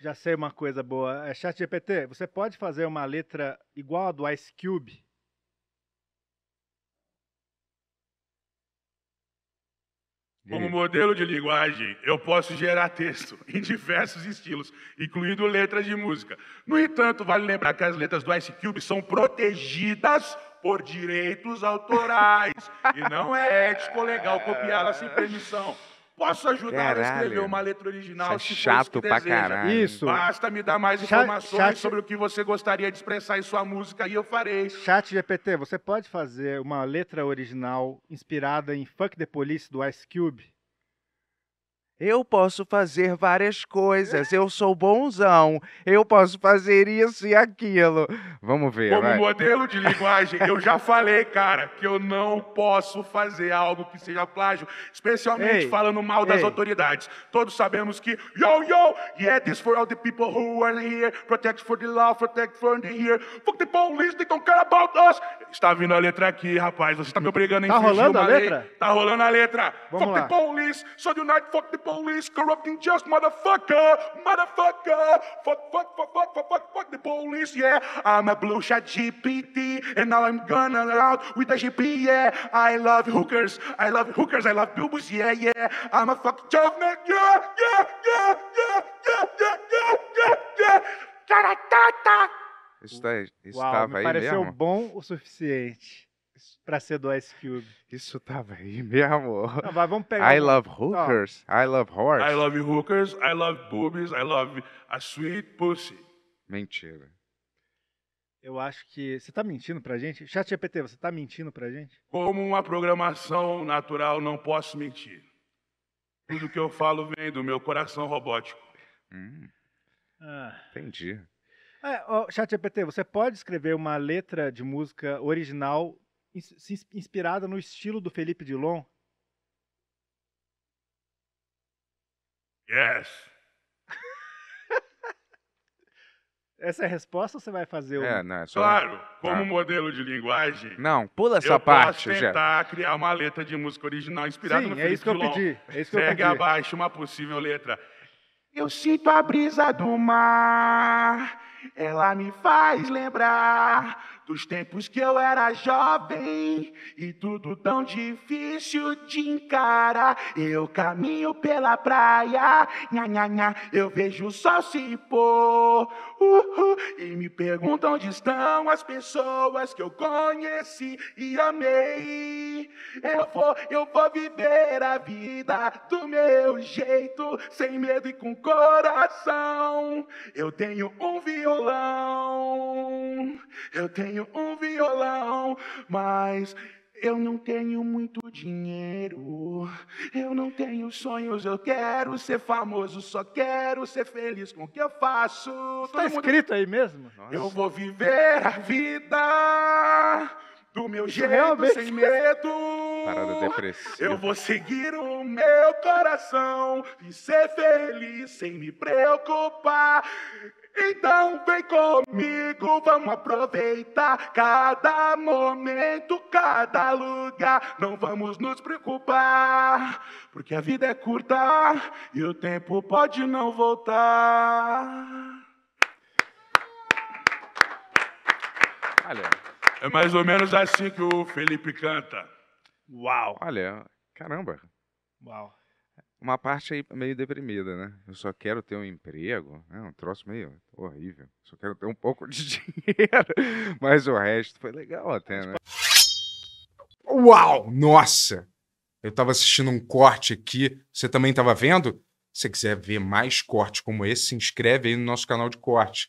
Já sei uma coisa boa. É, Chat GPT, você pode fazer uma letra igual a do Ice Cube? Como modelo de linguagem, eu posso gerar texto em diversos estilos, incluindo letras de música. No entanto, vale lembrar que as letras do Ice Cube são protegidas por direitos autorais e não é ético legal copiá-las sem permissão. Posso ajudar caralho. a escrever uma letra original Isso é chato pra deseja. caralho. Isso. Basta me dar mais informações sobre o que você gostaria de expressar em sua música e eu farei. Chat GPT, você pode fazer uma letra original inspirada em Fuck the Police do Ice Cube? Eu posso fazer várias coisas, eu sou bonzão, eu posso fazer isso e aquilo. Vamos ver. Como vai. modelo de linguagem, eu já falei, cara, que eu não posso fazer algo que seja plágio, especialmente ei, falando mal das ei. autoridades. Todos sabemos que, yo, yo, yeah, this for all the people who are here, protect for the law, protect for the here, fuck the police, they don't care about us. Está vindo a letra aqui, rapaz, você está me obrigando a tá infringir tá rolando uma a lei. Letra? Tá rolando a letra. Vamos fuck lá. the police, so do night, fuck the police corrupting just motherfucker, motherfucker. Fuck, fuck, fuck, fuck, fuck, fuck, fuck the police, yeah. I'm a blue shot GPT, and now I'm gonna out with a GP, yeah. I love hookers, I love hookers, I love boobos, yeah, yeah. I'm a fuck jovnik, yeah, yeah, yeah, yeah, yeah, yeah, yeah, yeah, yeah. Isso, tá, isso wow, tava me aí pareceu mesmo? bom o suficiente. para ser do Ice Cube. Isso tava tá aí, meu amor. Não, mas vamos pegar. I um... love hookers, oh. I love horse. I love hookers, I love boobies, I love a sweet pussy. Mentira. Eu acho que. Você tá mentindo pra gente? Chat GPT, você tá mentindo pra gente? Como uma programação natural, não posso mentir. Tudo que eu falo vem do meu coração robótico. Hum. Ah. Entendi. É, oh, Chat GPT, você pode escrever uma letra de música original inspirada no estilo do Felipe Dilon? Yes. Essa é a resposta ou você vai fazer o. É, não, é só... Claro, como tá. modelo de linguagem. Não, pula essa eu parte. Posso tentar já. criar uma letra de música original inspirada Sim, no é Felipe é isso que eu Dilon. pedi. É isso que Segue eu pedi. abaixo uma possível letra. Eu sinto a brisa do mar, ela me faz lembrar dos tempos que eu era jovem e tudo tão difícil de encarar. Eu caminho pela praia, nha, nha, nha, eu vejo o sol se pôr. Uh, uh, e me pergunto onde estão as pessoas que eu conheci e amei. Eu vou, eu vou viver a vida do meu jeito, sem medo e com coração. Eu tenho um violão, eu tenho um violão, mas eu não tenho muito dinheiro, eu não tenho sonhos, eu quero ser famoso, só quero ser feliz com o que eu faço. Está mundo... escrito aí mesmo? Nossa. Eu vou viver a vida do meu jeito, Realmente. sem é medo. Parada depressiva. Eu vou seguir o meu coração e ser feliz sem me preocupar. Então vem comigo, vamos aproveitar cada momento, cada lugar. Não vamos nos preocupar, porque a vida é curta e o tempo pode não voltar. Valeu. É mais ou menos assim que o Felipe canta. Uau! Olha, caramba. Uau. Uma parte aí meio deprimida, né? Eu só quero ter um emprego. É um troço meio horrível. Só quero ter um pouco de dinheiro. Mas o resto foi legal até, né? Uau! Nossa! Eu estava assistindo um corte aqui. Você também estava vendo? Se você quiser ver mais cortes como esse, se inscreve aí no nosso canal de cortes